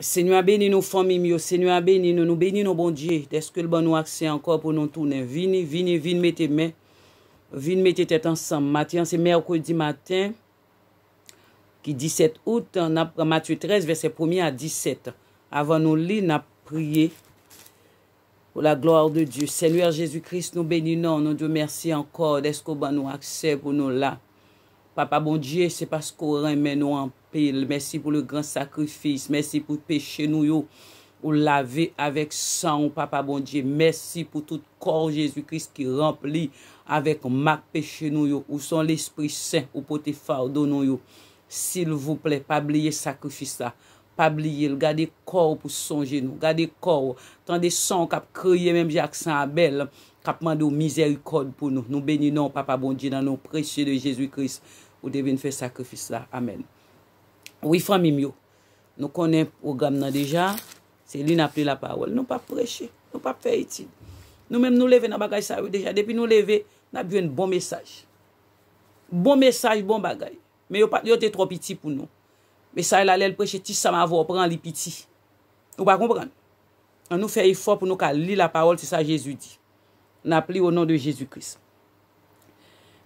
Seigneur bénis nos familles, Seigneur bénis nous, nous bénis nos bon Dieu. Est-ce que le bon nous accède encore pour nous tourner? Vini, vini, vini, mettez mains. Vini, mettez tête ensemble. Matin, c'est mercredi matin, qui 17 août, en Matthieu 13, verset 1 à 17. Avant nous lire, nous prier pour la gloire de Dieu. Seigneur Jésus-Christ, nous bénissons, nous te merci encore. Est-ce que bon nous accède pour nous là? Papa bon Dieu, c'est parce qu'on remet nous en pe il. Mersi pou le gran sakrifis. Mersi pou peche nou yo. Ou lave avèk san ou papa bondje. Mersi pou tout kor Jésus-Christ ki rempli avèk mak peche nou yo. Ou son l'esprit sen ou potefa ou don nou yo. Sil vou plè. Pabliye sakrifis la. Pabliye. Gade kor pou son genou. Gade kor. Tande son kap kriye mèm jak san abèl. Kap mandou mizeri kod pou nou. Nou beninon papa bondje nan nou preche de Jésus-Christ. Ou devine fe sakrifis la. Amen. Ou ifan mi myo. Nou konen program nan deja. Se li naple la parol. Nou pa preche. Nou pa preche iti. Nou menm nou leve nan bagay sa ou deja. Depi nou leve, naple yon bon mesaj. Bon mesaj, bon bagay. Men yo te tro piti pou nou. Mesaj la lèl preche iti, sa ma vo, pran li piti. Nou pa kompran. An nou feyifon pou nou ka li la parol, se sa Jezu di. Naple yon nan de Jezu Kris.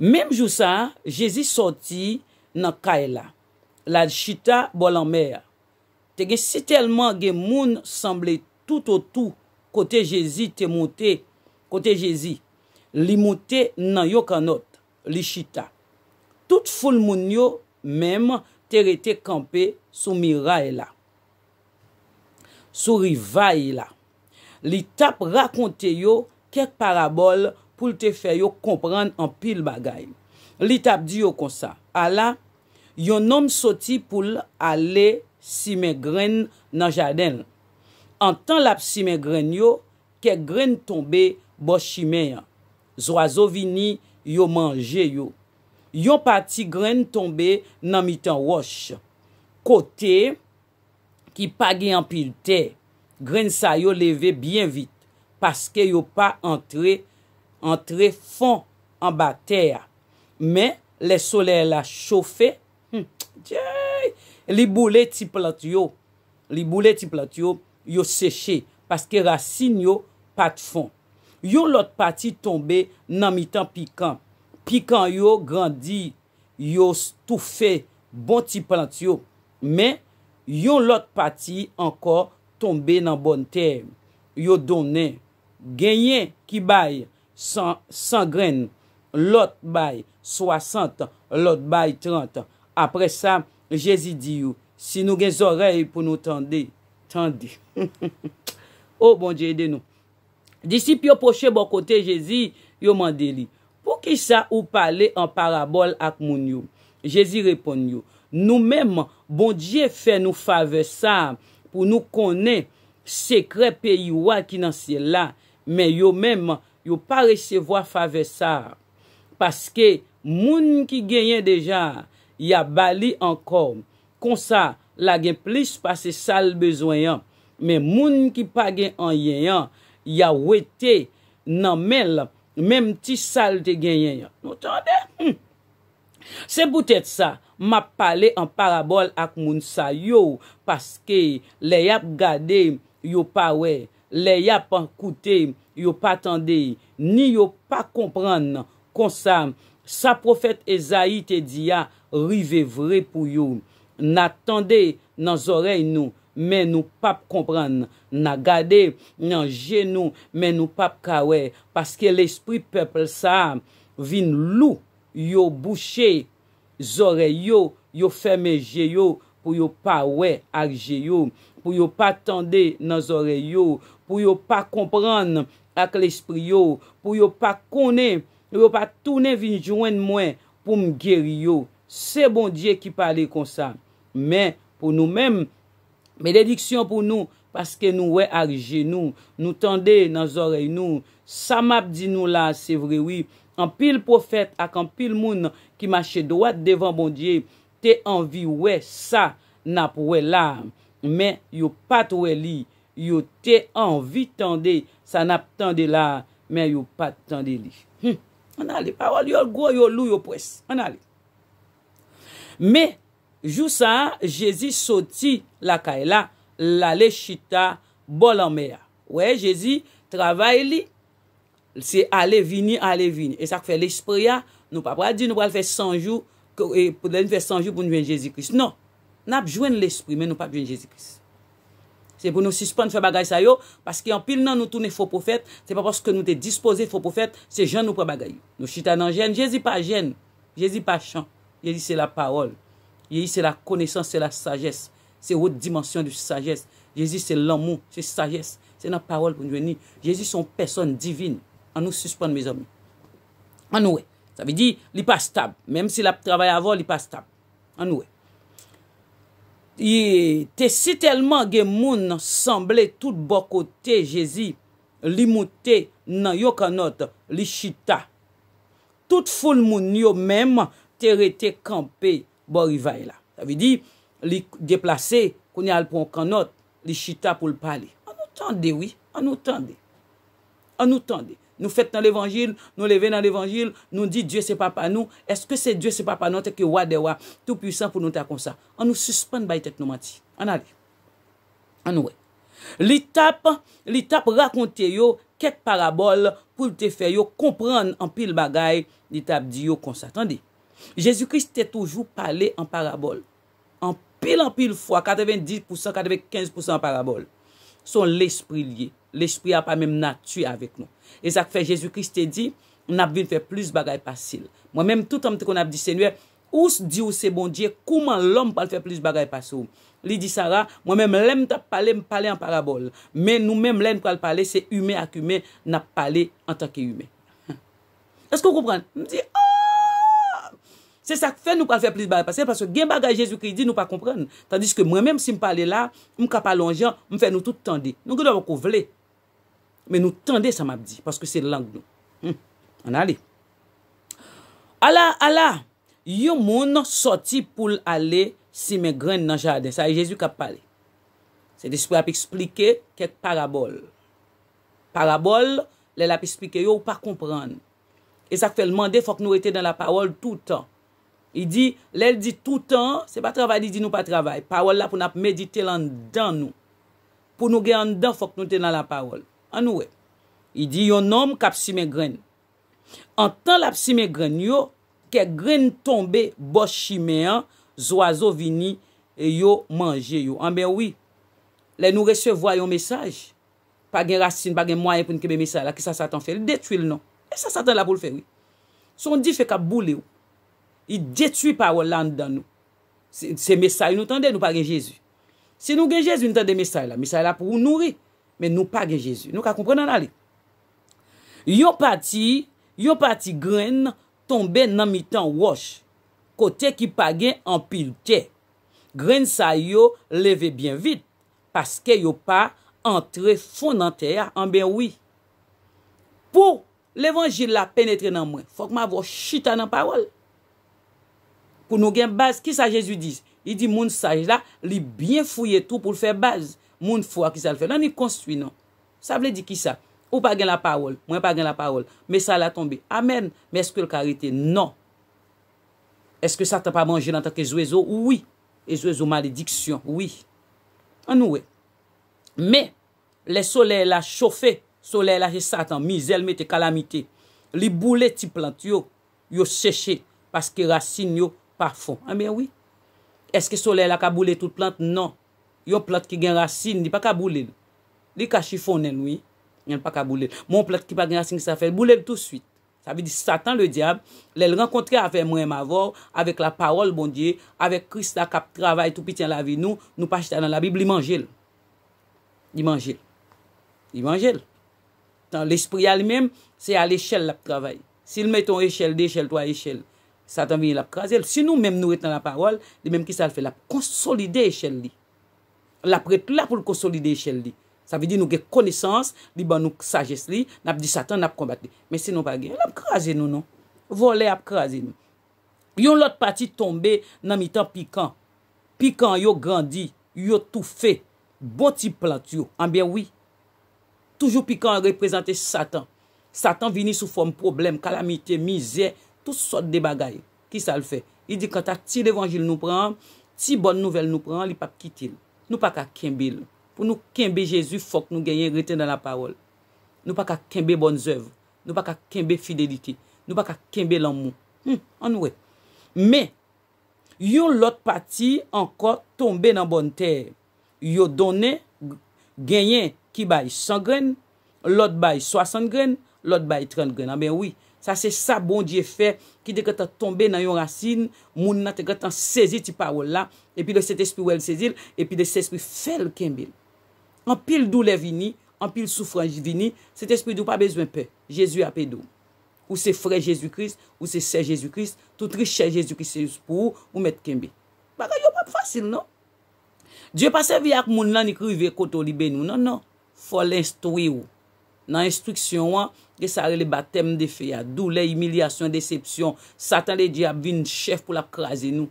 Mem jou sa, Jezu soti nan ka e la. La chita bolan mer. Te ge sitelman ge moun sanble tout ou tout kote jezi te moun te kote jezi. Li moun te nan yo kanot. Li chita. Tout foun moun yo mem te rete kampe sou miray la. Sou rivay la. Li tap rakonte yo kek parabol pou te fe yo kompran an pil bagay. Li tap di yo konsa. Ala Yon nom soti pou alè si mè gren nan jaden. Antan lap si mè gren yo, ke gren tombe bo shime. Zwa zo vini yo manje yo. Yon pati gren tombe nan mitan wosh. Kote ki pa ge yon pilte, gren sa yo leve bien vit, paske yo pa entre fon an ba teya. Men le sole la chofe, Li boule ti plant yo Li boule ti plant yo Yo seche Paske rasin yo pat fon Yon lot pati tombe nan mitan pikan Pikan yo grandi Yo stoufe Bon ti plant yo Men yon lot pati Ankor tombe nan bon tem Yo donen Genyen ki bay San gren Lot bay 60 Lot bay 30 Ganye Apre sa, Jezi di yo. Si nou gen zorey pou nou tende. Tende. O, oh, bon diye, ide nou. Disip yo poche bon kote Jezi, yo mande li. Pou ki sa ou pale an parabol ak moun yo? Jezi repon yo. Nou menm, bon diye fe nou fave sa. Pou nou konen sekre peyi wak nan se la. Men yo menm, yo pa resevo fave sa. Paske moun ki genyen deja. ya bali ankom, konsa, la gen plis pase sal bezoyan, men moun ki pa gen an yenyan, ya wete nan mel, men mti sal te gen yenyan. Notande? Hmm. Se boutet sa, ma pale an parabol ak moun sa yo, paske, le yap gade, yo pa we, le yap ankute, yo pa atande, ni yo pa kompran konsa, sa profet ezayi te diya, Rive vre pou yon. Na tende nan zorey nou. Men nou pap kompran. Na gade nan genou. Men nou pap kawè. Paske l'espri pepel sa. Vin lou. Yon bouchè. Zorey yon. Yon femeje yon. Pou yon pa wè akje yon. Pou yon pa tende nan zorey yon. Pou yon pa kompran ak l'espri yon. Pou yon pa kone. Yon pa toune vin jwen mwen. Pou mgeri yon. Se bon diye ki pale kon sa. Men pou nou men, mèdèdiksyon pou nou, paske nou wè arje nou, nou tende nan zorey nou, sa map di nou la, se vrewi, an pil profet ak an pil moun ki mache doat devan bon diye, te anvi wè sa, nap wè la, men yon pat wè li, yon te anvi tende, sa nap tende la, men yon pat tende li. Hm, an ale, parol yon go, yon lou, yon pwes. An ale. Me, jou sa, Jezi soti la kae la, la le chita bolan mea. We, Jezi, travay li, se ale vini, ale vini. E sa kfe lespria, nou papwa di, nou papwa fe sanjou, e, pou dene fe sanjou pou nou ven Jezi Kris. Non, napjwen lespri, men nou papwen Jezi Kris. Se pou nou suspon fwe bagay sayo, paski an pil nan nou toune fwe profet, se papwa se ke nou te dispose fwe profet, se jan nou pa bagay. Nou chita nan jen, Jezi pa jen, Jezi pa chan. Yezi se la parol. Yezi se la konesans, se la sages. Se ou dimension di sages. Yezi se laman, se sages. Se nan parol pou nweni. Yezi son person divin. Anou suspande, miz anou. Anou e. Sa vi di, li pa stab. Mem si la travay avon, li pa stab. Anou e. Ye, te si telman gen moun sanble tout bokote, jesi li moute nan yokanot li chita. Tout foun moun yo menman terete kampe bo riva e la. Ta vi di, li deplase, konye alpon kanot, li chita pou l'pale. An nou tende, oui, an nou tende. An nou tende. Nou fète nan l'Evangil, nou leve nan l'Evangil, nou di, Diyo se papa nou, eske se Diyo se papa nou, teke wadewa, tou pwisan pou nou ta konsa. An nou suspande baye tet nou mati. An ale. An ouwe. Li tap, li tap rakonte yo, ket parabol pou te fe yo, kompran an pil bagay, li tap di yo konsa. Tande, Jésus Christ te toujou pale en parabol. An pil an pil fwa, 90%, 95% en parabol. Son l'esprit liye. L'esprit a pa mèm natuye avèk nou. E sak fe, Jésus Christ te di, mn ap vin fè plus bagay pas sil. Mwen mèm tout anm te kon ap disenye, ou se di ou se bon diye, kouman l'om pa l'fè plus bagay pas soum. Li di Sara, mwen mèm lèm ta pale, m pale en parabol. Mèm nou mèm lèm pa l'pale, se yume ak yume, n ap pale an tak yume. Eskou kou pran? M di, anm, Se sa k fe nou pa fe plis bari pa se, parce gen bagay Jezou kri di nou pa kompren, tandis ke mwen menm si m pa le la, m kapalon jan, m fe nou tout tendi. Nou gèdou wakou vle. Men nou tendi sa map di, parce ke se lang nou. An a li. Ala, ala, yo moun soti pou l'ale si men gren nan jaden. Sa e Jezou kapal. Se despi api explike ket parabol. Parabol, lè la api explike yo ou pa kompren. E sa k fe l'mande, fok nou ete dan la parol toutan. I di, lèl di toutan, se pa travay, di di nou pa travay. Parol la pou nou ap medite lan dan nou. Pou nou gen an dan fok nou tenan la parol. An nou wè. I di, yon nom kap si mè gren. Antan la psi mè gren yo, ke gren tombe bo shimeyan, zoazo vini, e yo manje yo. An ben wè, lèl nou resevwa yon mesaj. Pag gen rastin, pag gen mwayen pou nou kebe mesaj la, ki sa satan fè. Lèl detwil nan. E sa satan la pou lèl fè wè. Son di fè kap bou lè wè. I detui parol land dan nou. Se mesay nou tende, nou pa gen jesu. Se nou gen jesu, nou tende mesay la. Mesay la pou nou nouri. Men nou pa gen jesu. Nou ka kompren nan ali. Yo pati, yo pati gren tombe nan mitan wosh. Kote ki pa gen ampilte. Gren sa yo leve bien vit. Paske yo pa entre fon nan teya an ben wih. Po, levon jil la penetre nan mwen. Fok ma vo chita nan parol. Kou nou gen baz, ki sa Jezu diz? I di moun saj la, li byen fouye tout pou l'fè baz. Moun fwa ki sa l'fè. Nan ni konstuinan. Sa vle di ki sa? Ou pa gen la parol? Mwen pa gen la parol. Me sa la tombe. Amen. Me eske l'karite? Non. Eske sa ta pa manje nan tak e zoezo? Oui. E zoezo malediksyon. Oui. Anouwe. Me, le sole la chofe, sole la je satan, mi zelme te kalamite. Li boule ti plante yo, yo seche, paske rasine yo, Parfon. Ha ah, mi oui? Eske sole la ka boule tout plant? Non. Yo plant ki gen racine, di pa ka boule. Li ka chifon nen oui, gen pa ka boule. Mon plant ki pa gen racine, sa fe boule tout suite. Sa vi di satan le diable, le l renkontre afe mwen mavor, avek la parol bon diye, avek krist la kap travay, tout pi tien la vi nou, nou pa chita nan la bib, li manjel. Li manjel. Li manjel. Tan l'esprit al mèm, se al echel la p travay. Se l met ton echel, de echel, to a echel. Satan vini l ap kraze. Sinou, mèm nou et nan la parol, lè mèm ki sa l fè l ap konsolide e chèl li. L ap re tè la pou l konsolide e chèl li. Sa vè di nou gè konesans, li ban nou sajes li, nap di Satan nap kombate li. Mè sinou pa gè, non? l ap kraze nou nou. Vole ap kraze nou. Yon lot pati tombe nan mitan pikant. Pikant yo grandi, yo tou fè, boti plant yo. An bè wè. Toujou pikant reprezentè Satan. Satan vini sou fòm problem, kalamite, mizè, sot de bagay ki sa l fe. I di kanta ti devanjil nou pran, ti bon nouvel nou pran, li pa kitil. Nou pa ka kembil. Pou nou kembe Jezou, fok nou genyen reten dan la parol. Nou pa ka kembe bon zöv. Nou pa ka kembe fideliti. Nou pa ka kembe lan mou. Men, yon lot pati anko tombe nan bon ter. Yon donen genyen ki bay 100 gren, lot bay 60 gren, lot bay 30 gren. An ben wè. Sa se sa bon diye fe, ki de ket an tombe nan yon racine, moun nan te ket an sezi ti pa ou la, epi de se te spi ou el sezil, epi de se te spi fel kembil. An pil doule vini, an pil soufranj vini, se te spi dou pa bezwen pe, Jezu apè dou. Ou se fre Jezu Christ, ou se se Jezu Christ, toutri che Jezu Christ se jous pou ou mette kembil. Baka yo pa fasil, non? Diyo pa se vi ak moun nan ikri ve koto libe nou, non, non. Fò l'instoui ou, nan instouksyon ou an, Ge sa re le batem de feyadou, le imilyasyon, de sepsyon, satan le di ap vi n chef pou la krasen nou.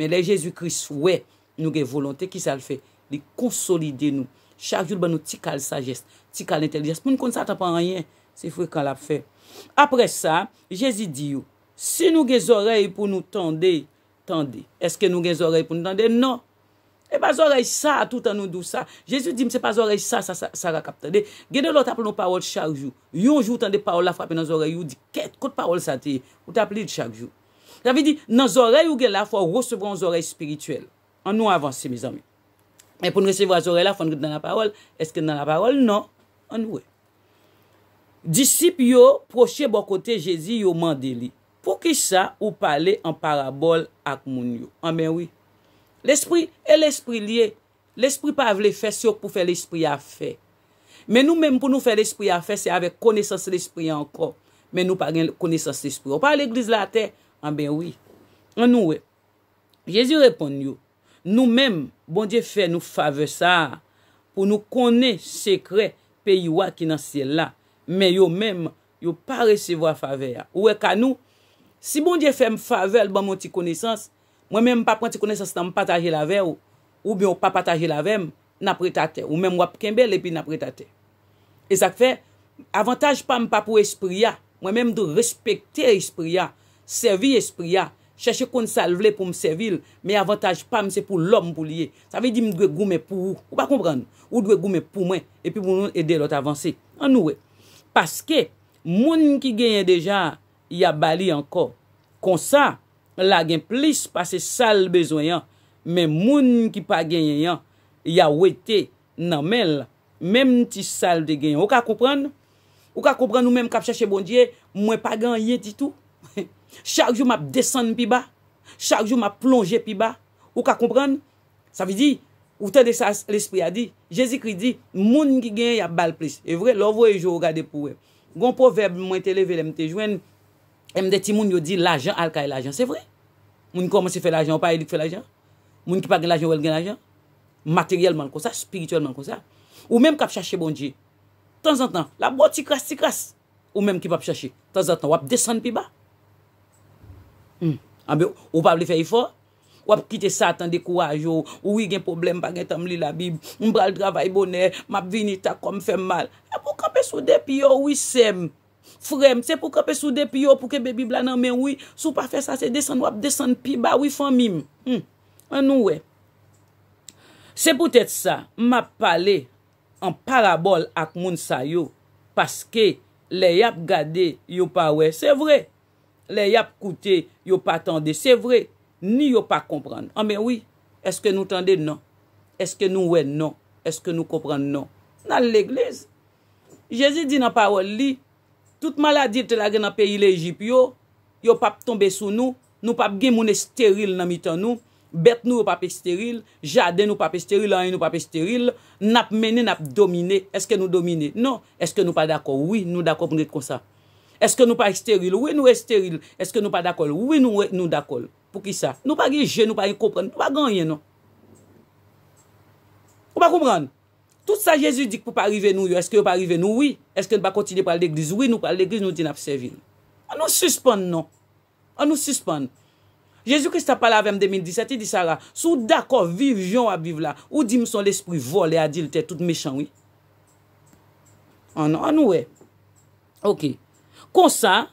Men le Jezoukris we, nou ge volante ki sa le fe, li konsolide nou. Chak joul ban nou tikal sages, tikal inteljes, moun kon satan pa ranyen, se fwe kan la fe. Apre sa, Jezoukris di yo, se nou ge zorey pou nou tande, tande. Eske nou ge zorey pou nou tande? Non. E eh, pa zorey sa, tout an nou dou sa. Jezou di, mse pa zorey sa, sa sa sa ra kapta de. Gede lò taple nou parol chak jou. Yon jou, tan de parol la frape nan zorey ou, di ket, kote parol sa teye. Ou taple li chak jou. Javi di, nan zorey ou gè la, fò recevon zorey spirituel. An nou avansi, miz ami. E pou nou resevon zorey la, fò nou gè nan la parol. Eske nan la parol? Non. An nou e. Disip yo, proche bokote jezi yo mandeli. Pou ki sa, ou pale an parabol ak moun yo. An ben wè. L'espri e l'espri liye. L'espri pa avle fè syok pou fè l'espri a fè. Men nou men pou nou fè l'espri a fè, se avè koneysans l'espri ankon. Men nou pa gen koneysans l'espri. Ou pa l'eglise la te, an ah ben oui. An nou we. Jezi repon yo. Nou men, bon diè fè nou fave sa, pou nou konè sekre pe ywa ki nan syè la. Men yo men, yo pa resevo a fave ya. Ou e ka nou, si bon diè fè m fave l'baman ti koneysans, Mwen men m pa pranti konen sas nan m pataje la ve ou ou byon pa pataje la ve m, napre tate. Ou men m wap kembel epi napre tate. E sak fe, avantaj pa m pa pou espriya. Mwen men m de respekte espriya. Servi espriya. Cheche kon sal vle pou m servil. Me avantaj pa m se pou lom pou liye. Sa ve di m dwe gume pou ou. Ou pa komprende. Ou dwe gume pou mwen. E pi moun m ede lot avanse. An nou we. Paske, moun ki genye dejan ya bali anko. Konsa, La gen plis pa se sal bezwen yon. Men moun ki pa gen yon. Ya wete nanmel. Mem ti sal de gen yon. Ou ka kompran? Ou ka kompran nou menm kap chache bondye. Mwen pa gen yon ti tou. Chak jou map desen pi ba. Chak jou map plonje pi ba. Ou ka kompran? Sa vi di? Ou te de sa l'esprit a di? Jezi kri di. Moun ki gen ya bal plis. E vre l'ovre e jo gade pou we. Gon po veb mwen tele velem te jwen. Emde ti moun yo di l'ajan alkay l'ajan. Se vre? Moun ki komanse fe l'ajan, wapay li fe l'ajan? Moun ki pa bon hmm. ah gen l'ajan, wel gen l'ajan? Materyelman kon sa, spirityelman kon sa. Ou menm ki ap chache bon di. Tan zan tan, la bot si kras, si kras. Ou menm ki pa ap chache. Tan zan tan, wap desen pi ba. A be, wap ap li fe yifor. Wap kite satan de kouaj yo. Ou yi gen problem pa gen tam li la bib. Mbra l dravay bonè, map vinita kom fem mal. A pou kapes ou de pi yo, ou yi sem. Frem, se pou kepe sou depi yo pou ke bebi bla nan men wè. Sou pa fè sa se desen wap desen pi ba wifan mim. Hmm, an nou wè. Se pou tèt sa, m ap pale an parabol ak moun sa yo. Paske le yap gade yo pa wè. Se vre, le yap koute yo pa tende. Se vre, ni yo pa komprende. An men wè, eske nou tende nan? Eske nou wè nan? Eske nou komprende non. nan? Nan l'egleze. Jezi di nan parol li. Tout maladi te lage nan peyi le Ejip yo, yo pap tombe sou nou, nou pap gen moun esteril nan mitan nou, bet nou yo pap esteril, jade nou pap esteril, anye nou pap esteril, nap mene nap domine, eske nou domine? Non, eske nou pa dako? Oui, nou dako pou gen kon sa. Eske nou pa esteril? Oui, nou esteril. Eske nou pa dako? Oui, nou dako. Pou ki sa? Nou pa gen gen, nou pa gen kompren, nou pa gen gen nou. Ou pa kompren? Tout sa Jezu dik pou pa rive nou yo, eske yo pa rive nou, oui, eske yo pa kontine pral de glis, oui nou pral de glis nou din apsevil. An nou suspon non, an nou suspon. Jezu Christ a pala avèm 2017 di Sara, sou d'akon virjyon a biv la, ou di mson l'esprit vol et a dilte tout mechan, oui. An nou, an nou we. Ok. Kon sa,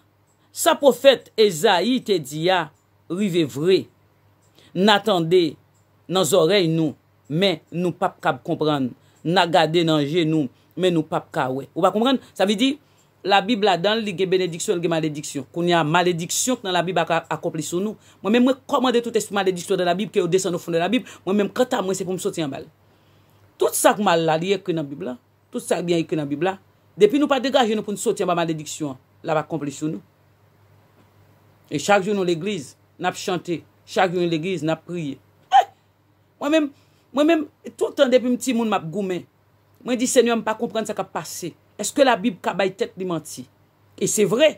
sa profet Ezaï te di ya ah, rive vre, nan atende nan zorey nou, men nou pap kap kompran nou. Na gade nan jenoum, men nou pap ka we. Ou pa koumren, sa vi di, la Bib la dan li gen benediksyon, li gen malediksyon. Koun ya malediksyon, nan la Bib akompli sou nou. Mwen men mwen komande tout est malediksyon de la Bib, ke yo desen nou foun de la Bib, mwen men mwen kata mwen se pou msoti an bal. Tout sa kouman la liye kwen nan Bib la, tout sa kouman liye kwen nan Bib la, depi nou pa degaje nou pou msoti an bal malediksyon, la bakompli sou nou. E chak joun nou l'Eglise, nap chante, chak joun l'Eglise, nap priye. Eh! Mwen men... Mwen men, tout an depi mti moun map goumen. Mwen di, senyo, mpa komprende sa ka pase. Eske la bib ka bay tet li manti? E se vre,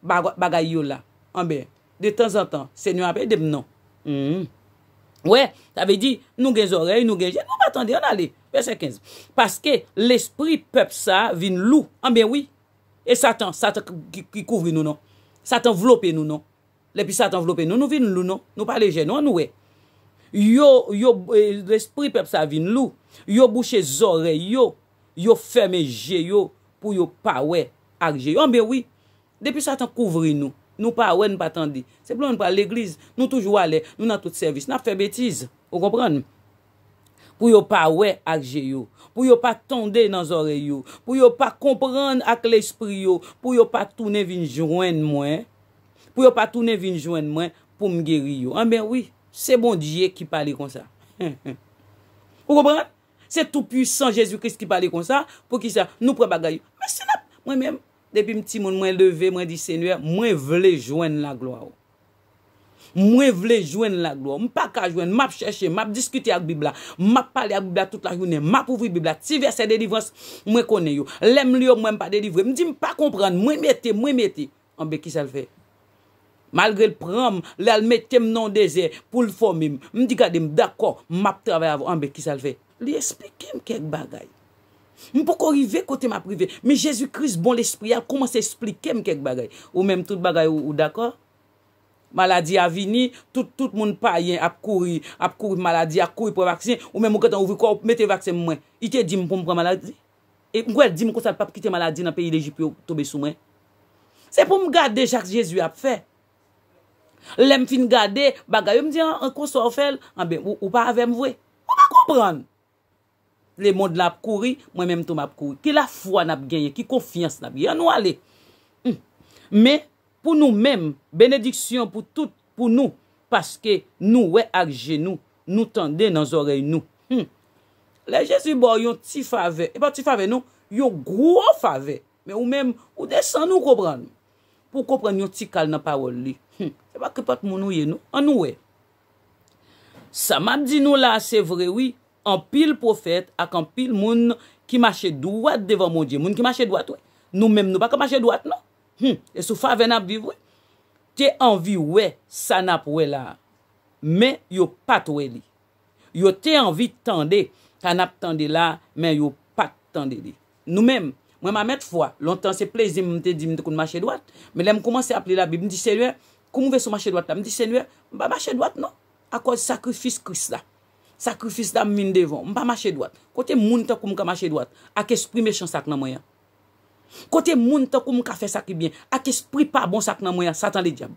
bagay yo la. Anbe, de tan zan tan, senyo apè, dem nan. We, mm-hmm. t'ave di, nou gen zorey, nou gen jen, nou patande, an ale. Verset 15. Paske, l'espri pep sa vin lou. Anbe, oui. E satan, satan ki kouvri nou nan. Satan vlopè nou nan. Lepi satan vlopè nou, nou vin lou nan. Nou pa leje, nou an nou wey. Yo, yo, eh, l'espri pep sa vin lou, yo bouchè zore yo, yo fèmè jè yo pou yo pa wè ak jè yo. Anbe wè, depi sa tan kouvri nou, nou pa wè, nou pa tendi. Se plou an pa l'eglise, nou toujou ale, nou nan tout servis, nan fèmè tiz, ou kompran? Pou yo pa wè ak jè yo, pou yo pa tende nan zore yo, pou yo pa kompran ak l'espri yo, pou yo pa toune vin jwen mwen, pou yo pa toune vin jwen mwen pou mge ri yo. Anbe wè. Se bon diye ki pali kon sa. Ou kompren? Se tou pu san Jezu Christ ki pali kon sa, pou ki sa nou pre bagay yo. Mwen sinap. Mwen men, depi mti moun mwen leve, mwen disenye, mwen vle joen la gloa yo. Mwen vle joen la gloa. Mwen pa ka joen. Mwen ap cheshe, mwen ap diskute ak Biblia. Mwen ap pale ak Biblia tout la yonen. Mwen ap ouvri Biblia. Ti verse derivans mwen kone yo. Lem liyo mwen pa derivans. Mwen di mwen pa kompren. Mwen mette, mwen mette. Anbe ki sa l fey? Malgre l pranm, l al metem nan dese pou l formim. M di kadem, dakor, m ap travay avon anbe ki salve. Li esplike m kek bagay. M pou korive kote m aprive. Mi Jezu Kris bon l espril, a koman se esplike m kek bagay. Ou menm tout bagay ou dakor. Maladi avini, tout moun payen ap kouri, ap kouri maladi, ap kouri pou vaksin. Ou menm mou ketan ouvi kwa ou mette vaksin mwen. Ite di m pou m pran maladi. E m kou el di m kon sal pap kite maladi nan peyi de Jipyo tobe sou mwen. Se pou m gade deja k jesu ap fey. Lem fin gade, bagay ou mdi an konsor fel, anbe ou pa avem vwe. Ou pa koupran. Le moun la ap kouri, mwen menm tou map kouri. Ki la fwa nap genye, ki konfians nap genye, an ou ale. Hmm. Me pou nou menm, benediksyon pou tout pou nou, paske nou we ak genou, nou tende nan zorey nou. Hmm. Le jesu bo yon ti fave, e pa ti fave nou, yon gro fave. Me ou menm, ou desan nou koupran. Pou koupran yon ti kal nan parol li. wak ke pat moun ou ye nou, an nou we. Sa ma di nou la, se vre we, an pil profet, ak an pil moun ki mache dwat devan moun diye, moun ki mache dwat we. Nou menm nou baka mache dwat nou. Hm, e sou fa ven ap viv we. Te anvi we, sa nap we la. Men, yo pat we li. Yo te anvi tande, ta nap tande la, men yo pat tande li. Nou menm, mwen ma met fwa, lontan se plezim mwen te di mwen te koun mache dwat, men lem komanse ap li la bib, mwen ti seriwen, Kou mou ve sou mache dwat la, mdi senwe, mba mache dwat non. A kwa sakrifis kris la. Sakrifis la mwine devon, mba mache dwat. Kote moun tan kou mou ka mache dwat, ak espri mechansak nan mwen. Kote moun tan kou mou ka fe sakri bien, ak espri pa bon sakran mwen, satan li diyab.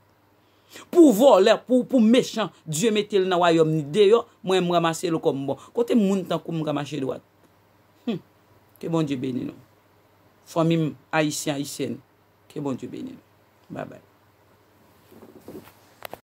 Pou voler, pou mechans, djew metel nan wayom ni deyo, mwen mw ramase lo kombo. Kote moun tan kou mou ka mache dwat. Hmm. Ke bon djew benin nou. Fomim aisyen aisyen, ke bon djew benin nou. Ba bay.